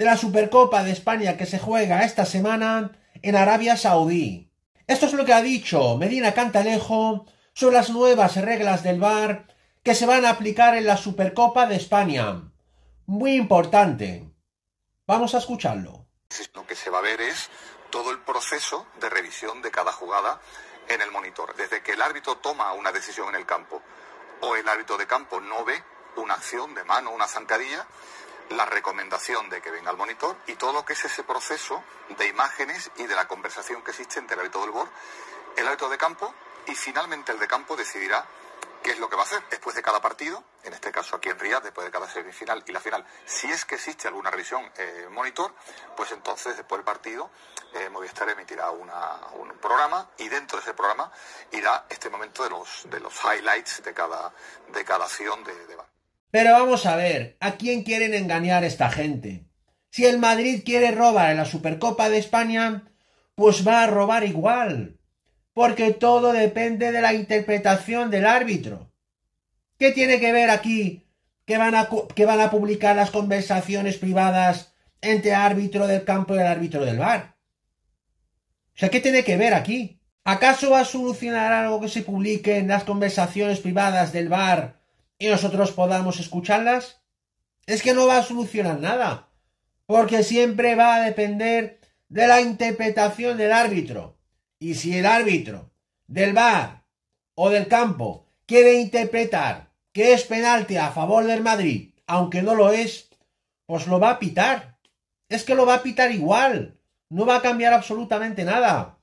de la Supercopa de España que se juega esta semana en Arabia Saudí. Esto es lo que ha dicho Medina Cantalejo sobre las nuevas reglas del VAR que se van a aplicar en la Supercopa de España. Muy importante. Vamos a escucharlo. Lo que se va a ver es todo el proceso de revisión de cada jugada en el monitor, desde que el árbitro toma una decisión en el campo o el árbitro de campo no ve una acción de mano, una zancadilla, la recomendación de que venga el monitor y todo lo que es ese proceso de imágenes y de la conversación que existe entre el hábito del board, el hábito de campo y finalmente el de campo decidirá qué es lo que va a hacer después de cada partido, en este caso aquí en Riyadh, después de cada semifinal y la final. Si es que existe alguna revisión eh, monitor, pues entonces después del partido eh, Movistar emitirá un programa y dentro de ese programa irá este momento de los, de los highlights de cada, de cada acción de, debate. Pero vamos a ver, ¿a quién quieren engañar esta gente? Si el Madrid quiere robar en la Supercopa de España, pues va a robar igual, porque todo depende de la interpretación del árbitro. ¿Qué tiene que ver aquí que van a, publicar las conversaciones privadas entre árbitro del campo y el árbitro del bar? O sea, ¿qué tiene que ver aquí? ¿Acaso va a solucionar algo que se publique en las conversaciones privadas del bar y nosotros podamos escucharlas, es que no va a solucionar nada, porque siempre va a depender de la interpretación del árbitro. Y si el árbitro del bar o del campo quiere interpretar que es penalti a favor del Madrid, aunque no lo es, pues lo va a pitar. Es que lo va a pitar igual. No va a cambiar absolutamente nada.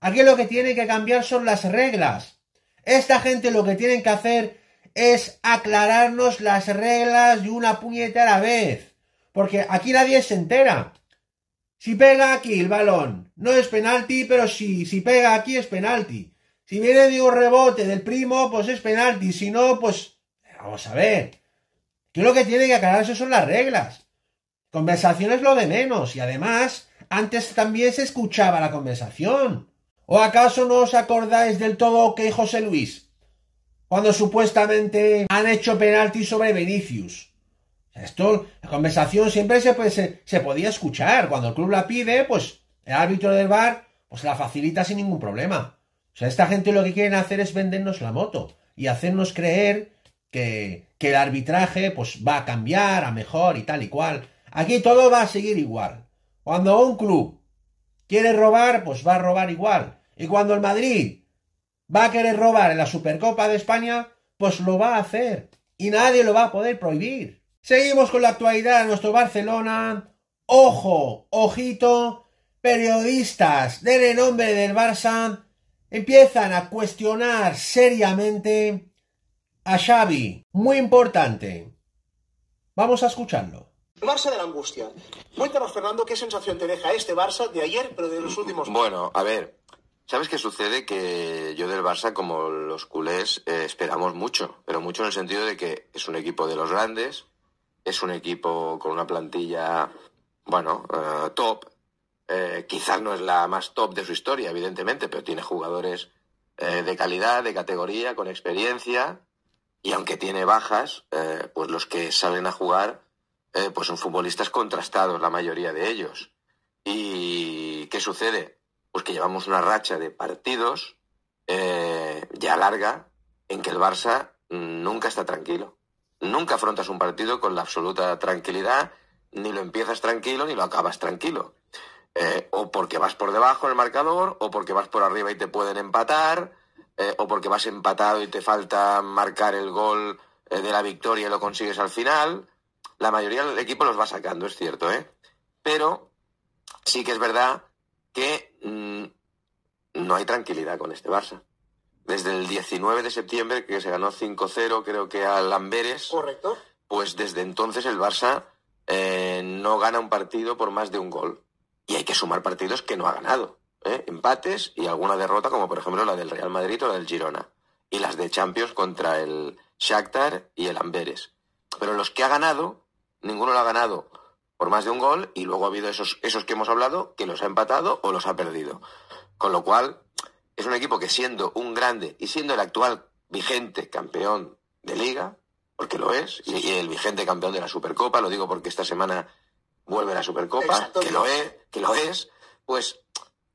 Aquí lo que tiene que cambiar son las reglas. Esta gente lo que tienen que hacer es aclararnos las reglas de una la vez. Porque aquí nadie se entera. Si pega aquí el balón, no es penalti, pero si, si pega aquí es penalti. Si viene de un rebote del primo, pues es penalti. Si no, pues vamos a ver. Yo lo que tiene que aclararse son las reglas. Conversación es lo de menos. Y además, antes también se escuchaba la conversación. ¿O acaso no os acordáis del todo que José Luis cuando supuestamente han hecho penalti sobre Vinicius. Esto, la conversación siempre pues, se, se, podía escuchar. Cuando el club la pide, pues el árbitro del bar pues la facilita sin ningún problema. O sea, esta gente lo que quieren hacer es vendernos la moto y hacernos creer que, que el arbitraje pues va a cambiar, a mejor y tal y cual. Aquí todo va a seguir igual. Cuando un club quiere robar, pues va a robar igual. Y cuando el Madrid va a querer robar en la Supercopa de España, pues lo va a hacer y nadie lo va a poder prohibir. Seguimos con la actualidad de nuestro Barcelona. Ojo, ojito, periodistas del nombre del Barça empiezan a cuestionar seriamente a Xavi. Muy importante. Vamos a escucharlo. Barça de la angustia. Cuéntanos, Fernando, qué sensación te deja este Barça de ayer, pero de los últimos. Bueno, a ver, ¿Sabes qué sucede? Que yo del Barça, como los culés, eh, esperamos mucho, pero mucho en el sentido de que es un equipo de los grandes, es un equipo con una plantilla, bueno, eh, top. Eh, quizás no es la más top de su historia, evidentemente, pero tiene jugadores de calidad, de categoría, con experiencia, y aunque tiene bajas, pues los que salen a jugar pues son futbolistas contrastados, la mayoría de ellos. ¿Y qué sucede? pues que llevamos una racha de partidos eh, ya larga en que el Barça nunca está tranquilo. Nunca afrontas un partido con la absoluta tranquilidad, ni lo empiezas tranquilo ni lo acabas tranquilo. Eh, o porque vas por debajo del marcador, o porque vas por arriba y te pueden empatar, eh, o porque vas empatado y te falta marcar el gol de la victoria y lo consigues al final. La mayoría del equipo los va sacando, es cierto, ¿eh? Pero sí que es verdad que Mm, no hay tranquilidad con este Barça. Desde el 19 de septiembre, que se ganó 5-0, creo que al Amberes. Correcto. Pues desde entonces el Barça eh, no gana un partido por más de un gol. Y hay que sumar partidos que no ha ganado. ¿eh? Empates y alguna derrota, como por ejemplo la del Real Madrid o la del Girona. Y las de Champions contra el Shakhtar y el Amberes. Pero los que ha ganado, ninguno lo ha ganado por más de un gol y luego ha habido esos, esos que hemos hablado que los ha empatado o los ha perdido. Con lo cual, es un equipo que siendo un grande y siendo el actual vigente campeón de liga, porque lo es, y, el vigente campeón de la Supercopa, lo digo porque esta semana vuelve la Supercopa, que lo es, que lo es, pues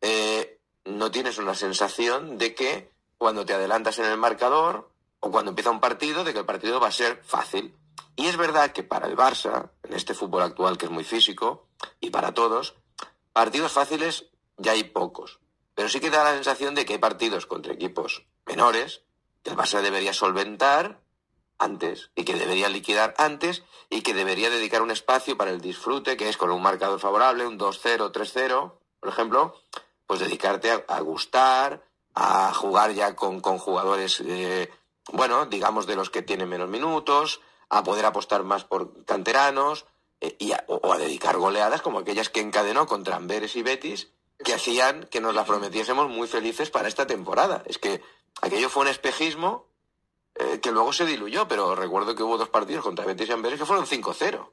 eh, no tienes una sensación de que cuando te adelantas en el marcador o cuando empieza un partido, de que el partido va a ser fácil. Y es verdad que para el Barça, en este fútbol actual que es muy físico, y para todos, partidos fáciles ya hay pocos. Pero sí que da la sensación de que hay partidos contra equipos menores que el Barça debería solventar antes y que debería liquidar antes y que debería dedicar un espacio para el disfrute, que es con un marcador favorable, un 2-0, 3-0, por ejemplo, pues dedicarte a, gustar, a jugar ya con, jugadores, eh, bueno, digamos de los que tienen menos minutos, a poder apostar más por canteranos eh, y o a dedicar goleadas como aquellas que encadenó contra Amberes y Betis, que hacían que nos la prometiésemos muy felices para esta temporada. Es que aquello fue un espejismo eh, que luego se diluyó, pero recuerdo que hubo dos partidos contra Betis y Amberes que fueron 5-0.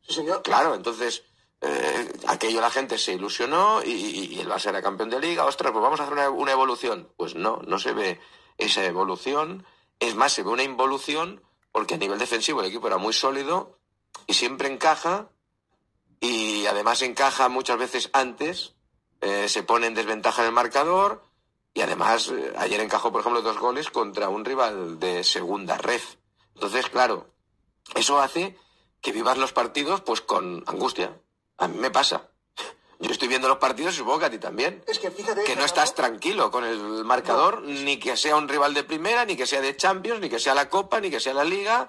Sí, señor. Claro, entonces eh, aquello la gente se ilusionó y, él va a ser campeón de liga. Ostras, pues vamos a hacer una evolución. Pues no, no se ve esa evolución. Es más, se ve una involución porque a nivel defensivo el equipo era muy sólido y siempre encaja y además encaja muchas veces antes, eh, se pone en desventaja del el marcador y además eh, ayer encajó, por ejemplo, dos goles contra un rival de segunda red. Entonces, claro, eso hace que vivas los partidos pues con angustia. A mí me pasa. Yo estoy viendo los partidos, supongo que a ti también. Es que fíjate. Que no estás tranquilo con el marcador, ni que sea un rival de primera, ni que sea de Champions, ni que sea la Copa, ni que sea la Liga.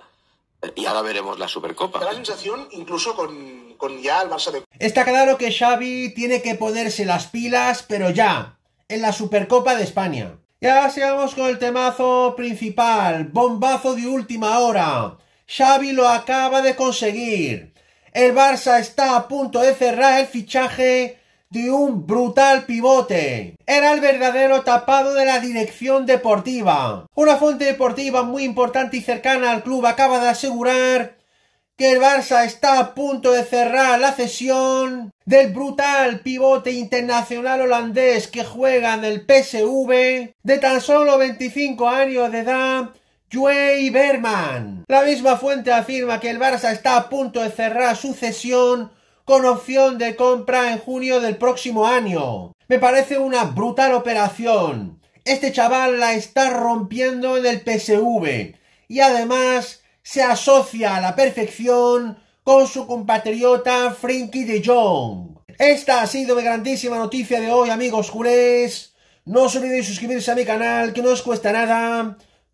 Y ahora veremos la Supercopa. la sensación, incluso con, ya el Barça de. Está claro que Xavi tiene que ponerse las pilas, pero ya, en la Supercopa de España. Ya sigamos con el temazo principal. Bombazo de última hora. Xavi lo acaba de conseguir el Barça está a punto de cerrar el fichaje de un brutal pivote. Era el verdadero tapado de la dirección deportiva. Una fuente deportiva muy importante y cercana al club acaba de asegurar que el Barça está a punto de cerrar la cesión del brutal pivote internacional holandés que juega en el PSV de tan solo 25 años de edad Berman. La misma fuente afirma que el Barça está a punto de cerrar su cesión con opción de compra en junio del próximo año. Me parece una brutal operación. Este chaval la está rompiendo en el PSV y además se asocia a la perfección con su compatriota Frinky de Jong. Esta ha sido mi grandísima noticia de hoy, amigos culés. No os olvidéis suscribirse a mi canal, que no os cuesta nada